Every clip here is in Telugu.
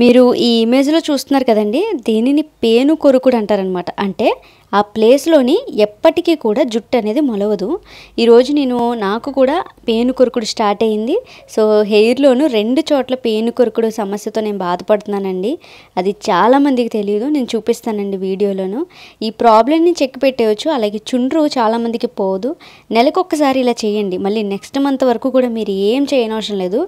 మీరు ఈ ఇమేజ్లో చూస్తున్నారు కదండి దీనిని పేను కొరుకుడు అంటారనమాట అంటే ఆ ప్లేస్లోని ఎప్పటికీ కూడా జుట్టు అనేది మొలవదు ఈరోజు నేను నాకు కూడా పేను కొరుకుడు స్టార్ట్ అయింది సో హెయిర్లోను రెండు చోట్ల పేను కొరుకుడు సమస్యతో నేను బాధపడుతున్నానండి అది చాలామందికి తెలియదు నేను చూపిస్తానండి వీడియోలోను ఈ ప్రాబ్లమ్ని చెక్ పెట్టేయచ్చు అలాగే చుండ్రు చాలామందికి పోదు నెలకు ఒక్కసారి ఇలా చేయండి మళ్ళీ నెక్స్ట్ మంత్ వరకు కూడా మీరు ఏం చేయనవసరం లేదు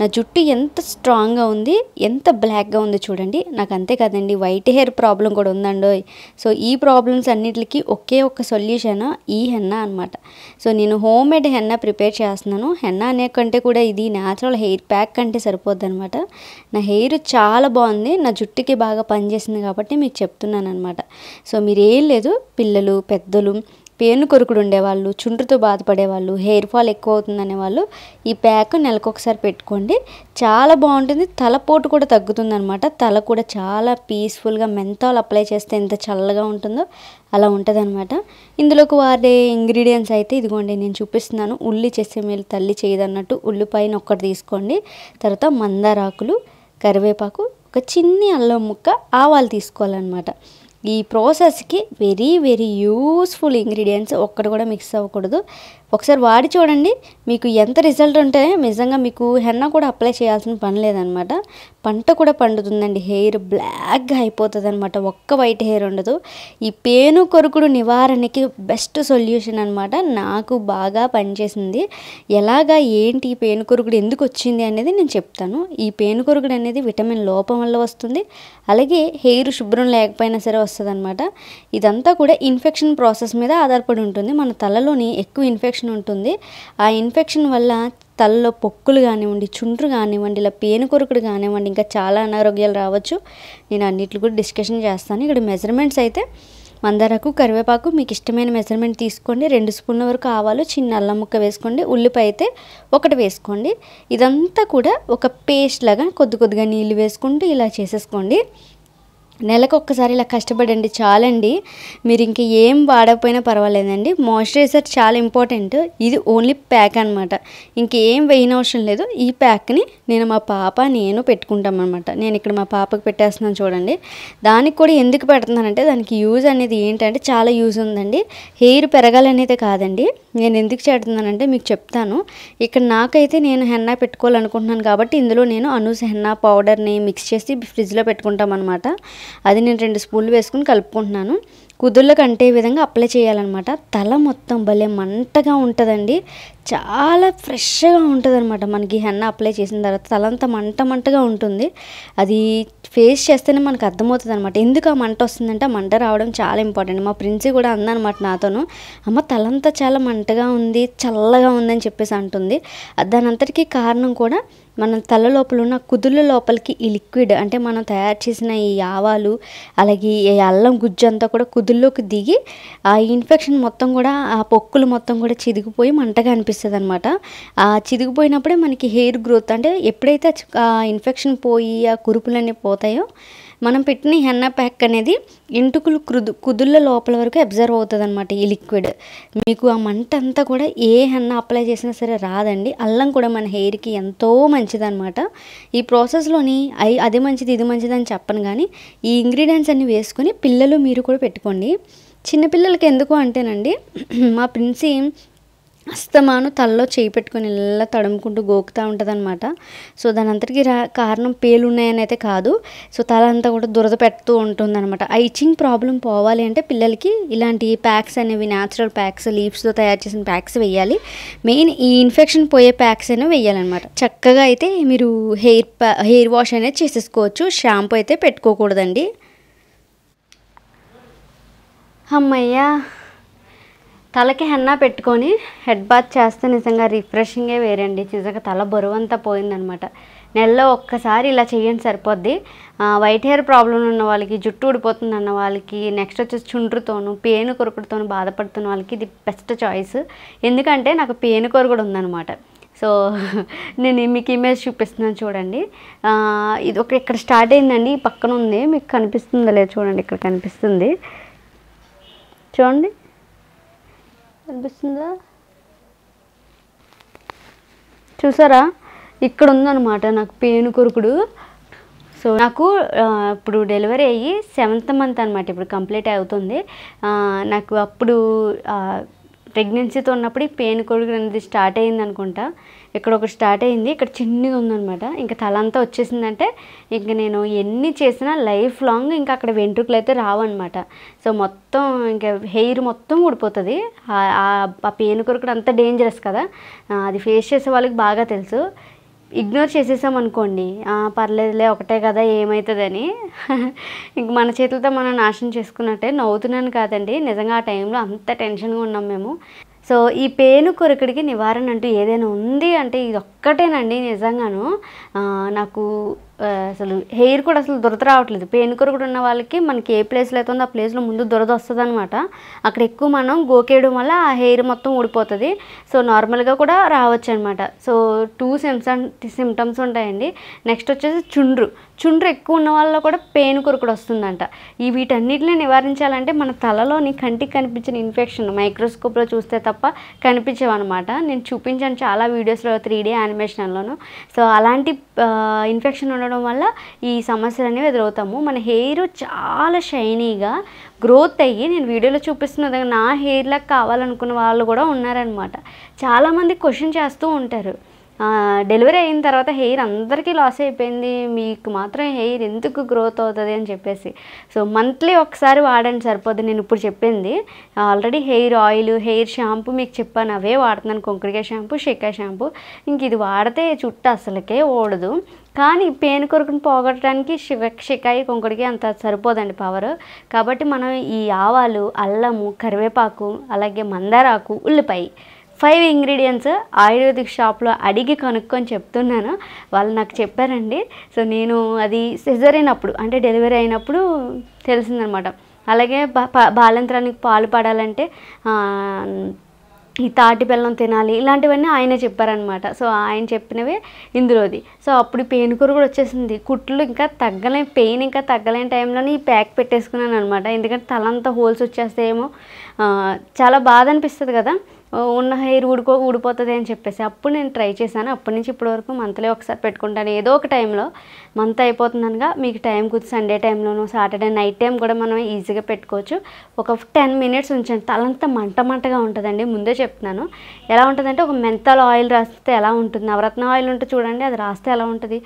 నా జుట్టు ఎంత స్ట్రాంగ్గా ఉంది ఎంత బ్లాక్గా ఉందో చూడండి నాకు అంతే కదండి వైట్ హెయిర్ ప్రాబ్లం కూడా ఉందండి సో ఈ ప్రాబ్లమ్స్ ప్రాబ్లమ్స్ అన్నిటికీ ఒకే ఒక సొల్యూషన్ ఈ హెన్న అనమాట సో నేను హోమ్ మేడ్ హెన్న ప్రిపేర్ చేస్తున్నాను హెన్న అనే కంటే కూడా ఇది న్యాచురల్ హెయిర్ ప్యాక్ కంటే సరిపోద్ది అనమాట నా హెయిర్ చాలా బాగుంది నా జుట్టుకి బాగా పనిచేసింది కాబట్టి మీకు చెప్తున్నాను అనమాట సో మీరు ఏం లేదు పిల్లలు పెద్దలు పేను కొరుకుడు ఉండేవాళ్ళు చుండ్రుతో బాధపడేవాళ్ళు హెయిర్ ఫాల్ ఎక్కువ అవుతుందనే వాళ్ళు ఈ ప్యాక్ నెలకు ఒకసారి పెట్టుకోండి చాలా బాగుంటుంది తలపోటు కూడా తగ్గుతుందనమాట తల కూడా చాలా పీస్ఫుల్గా మెంతాలు అప్లై చేస్తే ఎంత చల్లగా ఉంటుందో అలా ఉంటుందన్నమాట ఇందులోకి వాడే ఇంగ్రీడియంట్స్ అయితే ఇదిగోండి నేను చూపిస్తున్నాను ఉల్లి చేసే మీరు తల్లి చేయదన్నట్టు ఉల్లిపాయను ఒక్కటి తీసుకోండి తర్వాత మందారాకులు కరివేపాకు ఒక చిన్ని అల్లం ముక్క ఆవాలు తీసుకోవాలన్నమాట ఈ ప్రాసెస్కి వెరీ వెరీ యూస్ఫుల్ ఇంగ్రీడియంట్స్ ఒక్కటి కూడా మిక్స్ అవ్వకూడదు ఒకసారి వాడి చూడండి మీకు ఎంత రిజల్ట్ ఉంటే నిజంగా మీకు హెన్న కూడా అప్లై చేయాల్సిన పని లేదనమాట పంట కూడా పండుతుందండి హెయిర్ బ్లాక్గా అయిపోతుంది అనమాట ఒక్క వైట్ హెయిర్ ఉండదు ఈ పేను కొరుకుడు నివారణకి బెస్ట్ సొల్యూషన్ అనమాట నాకు బాగా పనిచేసింది ఎలాగా ఏంటి ఈ పేను కొరుకుడు ఎందుకు వచ్చింది అనేది నేను చెప్తాను ఈ పేను కొరుకుడు అనేది విటమిన్ లోపం వల్ల వస్తుంది అలాగే హెయిర్ శుభ్రం లేకపోయినా సరే వస్తుంది అనమాట ఇదంతా కూడా ఇన్ఫెక్షన్ ప్రాసెస్ మీద ఆధారపడి ఉంటుంది మన తలలోని ఎక్కువ ఇన్ఫెక్షన్ ఉంటుంది ఆ ఇన్ఫెక్షన్ వల్ల తలలో పొక్కులు కానివ్వండి చుండ్రు కానివ్వండి ఇలా పేను కానివ్వండి ఇంకా చాలా అనారోగ్యాలు రావచ్చు నేను అన్నిటి కూడా డిస్కషన్ చేస్తాను ఇక్కడ మెజర్మెంట్స్ అయితే మందరకు కరివేపాకు మీకు ఇష్టమైన మెజర్మెంట్ తీసుకోండి రెండు స్పూన్ల వరకు ఆవాలు చిన్న అల్లం ముక్క వేసుకోండి ఉల్లిపాయ అయితే ఒకటి వేసుకోండి ఇదంతా కూడా ఒక పేస్ట్ లాగా కొద్ది కొద్దిగా నీళ్ళు వేసుకుంటూ ఇలా చేసేసుకోండి నెలకు ఒక్కసారి ఇలా కష్టపడండి చాలండి మీరు ఇంక ఏం వాడకపోయినా పర్వాలేదండి మాయిశ్చరైజర్ చాలా ఇంపార్టెంట్ ఇది ఓన్లీ ప్యాక్ అనమాట ఇంకేం వేయిన అవసరం లేదు ఈ ప్యాక్ని నేను మా పాప నేను పెట్టుకుంటాం అనమాట నేను ఇక్కడ మా పాపకు పెట్టేస్తున్నాను చూడండి దానికి కూడా ఎందుకు పెడుతున్నానంటే దానికి యూజ్ అనేది ఏంటంటే చాలా యూజ్ ఉందండి హెయిర్ పెరగాలనేదే కాదండి నేను ఎందుకు చేస్తున్నానంటే మీకు చెప్తాను ఇక్కడ నాకైతే నేను హెన్నా పెట్టుకోవాలనుకుంటున్నాను కాబట్టి ఇందులో నేను అనూస్ హెన్నా పౌడర్ని మిక్స్ చేసి ఫ్రిడ్జ్లో పెట్టుకుంటాం అనమాట అది నేను రెండు స్పూన్లు వేసుకుని కలుపుకుంటున్నాను కుదుళ్ళకు అంటే విధంగా అప్లై చేయాలన్నమాట తల మొత్తం భలే మంటగా ఉంటుందండి చాలా ఫ్రెష్గా ఉంటుంది అనమాట మనకి హెన్న అప్లై చేసిన తర్వాత తలంతా మంట మంటగా ఉంటుంది అది ఫేస్ చేస్తేనే మనకు అర్థమవుతుంది అనమాట ఎందుకు ఆ మంట వస్తుందంటే మంట రావడం చాలా ఇంపార్టెంట్ మా ప్రిన్సీ కూడా అందనమాట నాతోను అమ్మ తలంతా చాలా మంటగా ఉంది చల్లగా ఉందని చెప్పేసి అంటుంది దానంతటికీ కారణం కూడా మన తల లోపల ఉన్న కుదుళ్ళ లోపలికి ఈ లిక్విడ్ అంటే మనం తయారు చేసిన ఈ ఆవాలు అలాగే ఈ అల్లం గుజ్జు అంతా కూడా కుదు పొద్దుల్లోకి దిగి ఆ ఇన్ఫెక్షన్ మొత్తం కూడా ఆ పొక్కులు మొత్తం కూడా చిదిగిపోయి మంటగా అనిపిస్తుంది అనమాట ఆ చిదిగిపోయినప్పుడే మనకి హెయిర్ గ్రోత్ అంటే ఎప్పుడైతే ఆ ఇన్ఫెక్షన్ పోయి ఆ కురుపులన్నీ పోతాయో మనం పెట్టిన హెన్నా ప్యాక్ అనేది ఇంటుకులు కుదు కుదుళ్ళ లోపల వరకు అబ్జర్వ్ అవుతుంది అనమాట ఈ లిక్విడ్ మీకు ఆ మంట అంతా కూడా ఏ హెన్న అప్లై చేసినా సరే రాదండి అల్లం కూడా మన హెయిర్కి ఎంతో మంచిదనమాట ఈ ప్రాసెస్లోని అయి అది మంచిది ఇది మంచిది అని చెప్పను కానీ ఈ ఇంగ్రీడియంట్స్ అన్నీ వేసుకొని పిల్లలు మీరు కూడా పెట్టుకోండి చిన్నపిల్లలకి ఎందుకు అంటేనండి మా ప్రిన్సీ అస్తమాను తలలో చేయి పెట్టుకొని ఇలా తడుముకుంటూ గోకుతూ అనమాట సో దాని అంతటికి రా కారణం పేలున్నాయని అయితే కాదు సో తల అంతా కూడా దురద పెడుతూ ఉంటుంది ఆ ఇచ్చింగ్ ప్రాబ్లం పోవాలి అంటే పిల్లలకి ఇలాంటి ప్యాక్స్ అనేవి న్యాచురల్ ప్యాక్స్ లీవ్స్తో తయారు చేసిన ప్యాక్స్ వేయాలి మెయిన్ ఈ ఇన్ఫెక్షన్ పోయే ప్యాక్స్ అనేవి వేయాలన్నమాట చక్కగా అయితే మీరు హెయిర్ హెయిర్ వాష్ అనేది చేసేసుకోవచ్చు షాంపూ అయితే పెట్టుకోకూడదండి అమ్మయ్యా తలకి హెన్నా పెట్టుకొని హెడ్ బాత్ చేస్తే నిజంగా రిఫ్రెషింగే వేరండి నిజంగా తల బరువంతా పోయిందనమాట నెలలో ఒక్కసారి ఇలా చేయండి సరిపోద్ది వైట్ హెయిర్ ప్రాబ్లం ఉన్న వాళ్ళకి జుట్టు ఊడిపోతుంది అన్న వాళ్ళకి నెక్స్ట్ వచ్చేసి చుండ్రుతోను పేను కొరకుడుతోను బాధపడుతున్న వాళ్ళకి ఇది బెస్ట్ చాయిస్ ఎందుకంటే నాకు పేను కొరకుడు ఉందన్నమాట సో నేను మీకు ఇమేజ్ చూపిస్తున్నాను చూడండి ఇది ఒక ఇక్కడ స్టార్ట్ అయిందండి పక్కన ఉంది మీకు కనిపిస్తుందో లేదు చూడండి ఇక్కడ కనిపిస్తుంది చూడండి కనిపిస్తుందా చూసారా ఇక్కడ ఉందన్నమాట నాకు పేను కొరుకుడు సో నాకు ఇప్పుడు డెలివరీ అయ్యి సెవెంత్ మంత్ అనమాట ఇప్పుడు కంప్లీట్ అవుతుంది నాకు అప్పుడు ప్రెగ్నెన్సీతో ఉన్నప్పుడు ఈ పెయిన్ కొడుకు అనేది స్టార్ట్ అయింది అనుకుంటా ఇక్కడ ఒకటి స్టార్ట్ అయింది ఇక్కడ చిన్నది ఉందనమాట ఇంకా తల అంతా వచ్చేసిందంటే ఇంక నేను ఎన్ని చేసినా లైఫ్ లాంగ్ ఇంకా అక్కడ వెంట్రుకలు అయితే రావన్నమాట సో మొత్తం ఇంకా హెయిర్ మొత్తం ఊడిపోతుంది ఆ పెయిన్ కొరకుడు అంత డేంజరస్ కదా అది ఫేస్ చేసే వాళ్ళకి బాగా తెలుసు ఇగ్నోర్ చేసేసాం అనుకోండి పర్లేదులే ఒకటే కదా ఏమవుతుందని ఇంక మన చేతులతో మనం నాశనం చేసుకున్నట్టే నవ్వుతున్నాను కాదండి నిజంగా ఆ టైంలో అంత టెన్షన్గా ఉన్నాం మేము సో ఈ పేను కొరకడికి నివారణ అంటూ ఏదైనా ఉంది అంటే ఇది ఒక్కటేనండి నిజంగాను నాకు అసలు హెయిర్ కూడా అసలు దురద రావట్లేదు కూర కూడా ఉన్న వాళ్ళకి మనకి ఏ ప్లేస్లో అయితే ఉందో ఆ ప్లేస్లో ముందు దురద వస్తుంది అనమాట అక్కడ ఎక్కువ మనం గోకేయడం వల్ల ఆ హెయిర్ మొత్తం ఊడిపోతుంది సో నార్మల్గా కూడా రావచ్చు అనమాట సో టూ సిమ్సన్ సిమ్టమ్స్ ఉంటాయండి నెక్స్ట్ వచ్చేసి చుండ్రు చుండ్రు ఎక్కువ ఉన్న వాళ్ళలో కూడా పెయిన్ కూడా వస్తుందంట ఈ వీటన్నిటిని నివారించాలంటే మన తలలోని కంటికి కనిపించిన ఇన్ఫెక్షన్ మైక్రోస్కోప్లో చూస్తే తప్ప కనిపించవన్నమాట నేను చూపించాను చాలా వీడియోస్లో త్రీ డే యానిమేషన్లోను సో అలాంటి ఇన్ఫెక్షన్ ఉండడం ఉండడం వల్ల ఈ సమస్యలు అనేవి ఎదురవుతాము మన హెయిర్ చాలా షైనీగా గ్రోత్ అయ్యి నేను వీడియోలో చూపిస్తున్న నా లాగా కావాలనుకున్న వాళ్ళు కూడా ఉన్నారనమాట చాలామంది క్వశ్చన్ చేస్తూ ఉంటారు డెలివరీ అయిన తర్వాత హెయిర్ అందరికీ లాస్ అయిపోయింది మీకు మాత్రం హెయిర్ ఎందుకు గ్రోత్ అవుతుంది అని చెప్పేసి సో మంత్లీ ఒకసారి వాడండి సరిపోద్ది నేను ఇప్పుడు చెప్పింది already hair oil hair shampoo మీకు చెప్పాను అవే వాడుతున్నాను కొంకరికాయ షాంపూ షికాయ షాంపూ ఇంక ఇది వాడితే చుట్టూ అసలుకే ఓడదు కానీ పెయిన్ కొరకుని పోగొట్టడానికి షికాయి కొంకుడికి అంత సరిపోదండి పవర్ కాబట్టి మనం ఈ ఆవాలు అల్లము కరివేపాకు అలాగే మందారాకు ఉల్లిపాయ ఫైవ్ ఇంగ్రీడియంట్స్ ఆయుర్వేదిక్ షాప్లో అడిగి కనుక్కొని చెప్తున్నాను వాళ్ళు నాకు చెప్పారండి సో నేను అది సిజర్ అయినప్పుడు అంటే డెలివరీ అయినప్పుడు తెలిసిందనమాట అలాగే బాలంత్రానికి పాలు పడాలంటే ఈ తాటి బెల్లం తినాలి ఇలాంటివన్నీ ఆయనే చెప్పారనమాట సో ఆయన చెప్పినవే ఇందులోది సో అప్పుడు పెయిన్ కూర కూడా వచ్చేసింది కుట్లు ఇంకా తగ్గలే పెయిన్ ఇంకా తగ్గలేని టైంలోనే ఈ ప్యాక్ పెట్టేసుకున్నాను అనమాట ఎందుకంటే తలంతా హోల్స్ ఏమో చాలా బాధ అనిపిస్తుంది కదా ఉన్న హెయిర్ ఊడిపో ఊడిపోతుంది అని చెప్పేసి అప్పుడు నేను ట్రై చేశాను అప్పటి నుంచి ఇప్పటి వరకు మంత్లీ ఒకసారి పెట్టుకుంటాను ఏదో ఒక టైంలో మంత్ అయిపోతుందనగా మీకు టైం కుదిరి సండే టైంలోనూ సాటర్డే నైట్ టైం కూడా మనం ఈజీగా పెట్టుకోవచ్చు ఒక టెన్ మినిట్స్ ఉంచండి తలంతా మంట మంటగా ఉంటుందండి ముందే చెప్తున్నాను ఎలా ఉంటుందంటే ఒక మెంతాల్ ఆయిల్ రాస్తే ఎలా ఉంటుంది నవరత్న ఆయిల్ ఉంటే చూడండి అది రాస్తే ఎలా ఉంటుంది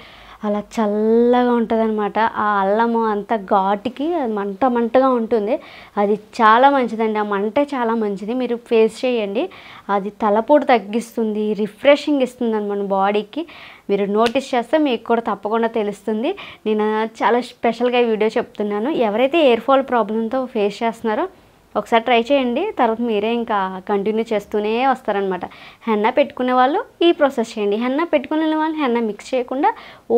అలా చల్లగా అనమాట ఆ అల్లము అంత ఘాటుకి మంట మంటగా ఉంటుంది అది చాలా మంచిదండి ఆ మంటే చాలా మంచిది మీరు ఫేస్ చేయండి అది తలపోటు తగ్గిస్తుంది రిఫ్రెషింగ్ ఇస్తుంది అనమాట బాడీకి మీరు నోటీస్ చేస్తే మీకు కూడా తప్పకుండా తెలుస్తుంది నేను చాలా స్పెషల్గా ఈ వీడియో చెప్తున్నాను ఎవరైతే ఎయిర్ ఫాల్ ప్రాబ్లంతో ఫేస్ చేస్తున్నారో ఒకసారి ట్రై చేయండి తర్వాత మీరే ఇంకా కంటిన్యూ చేస్తూనే వస్తారనమాట హెన్నా పెట్టుకునే వాళ్ళు ఈ ప్రాసెస్ చేయండి హెన్నా పెట్టుకునే వాళ్ళు హెన్నా మిక్స్ చేయకుండా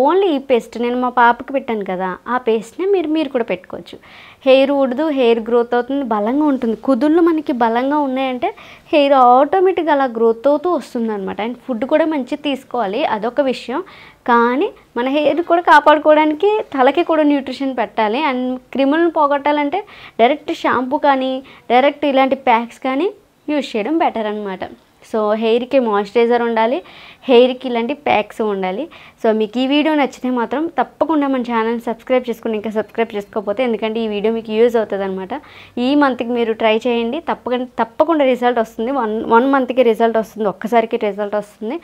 ఓన్లీ ఈ పేస్ట్ నేను మా పాపకి పెట్టాను కదా ఆ పేస్ట్నే మీరు మీరు కూడా పెట్టుకోవచ్చు హెయిర్ ఊడదు హెయిర్ గ్రోత్ అవుతుంది బలంగా ఉంటుంది కుదుళ్ళు మనకి బలంగా ఉన్నాయంటే హెయిర్ ఆటోమేటిక్గా అలా గ్రోత్ అవుతూ వస్తుంది అనమాట అండ్ ఫుడ్ కూడా మంచి తీసుకోవాలి అదొక విషయం కానీ మన హెయిర్ కూడా కాపాడుకోవడానికి తలకి కూడా న్యూట్రిషన్ పెట్టాలి అండ్ క్రిములను పోగొట్టాలంటే డైరెక్ట్ షాంపూ కానీ డైరెక్ట్ ఇలాంటి ప్యాక్స్ కానీ యూజ్ చేయడం బెటర్ అనమాట సో హెయిర్కి మాయిశ్చరైజర్ ఉండాలి హెయిర్కి ఇలాంటి ప్యాక్స్ ఉండాలి సో మీకు ఈ వీడియో నచ్చితే మాత్రం తప్పకుండా మన ఛానల్ సబ్స్క్రైబ్ చేసుకుని ఇంకా సబ్స్క్రైబ్ చేసుకోకపోతే ఎందుకంటే ఈ వీడియో మీకు యూజ్ అవుతుంది అనమాట ఈ మంత్కి మీరు ట్రై చేయండి తప్పకుండా తప్పకుండా రిజల్ట్ వస్తుంది వన్ వన్ మంత్కి రిజల్ట్ వస్తుంది ఒక్కసారికి రిజల్ట్ వస్తుంది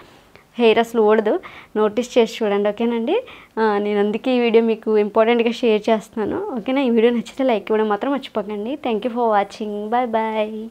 హెయిర్ అసలు ఓడదు నోటీస్ చేసి చూడండి ఓకేనండి నేను అందుకే ఈ వీడియో మీకు ఇంపార్టెంట్గా షేర్ చేస్తున్నాను ఓకేనా ఈ వీడియో నచ్చితే లైక్ ఇవ్వడం మాత్రం మర్చిపోకండి thank you for watching bye bye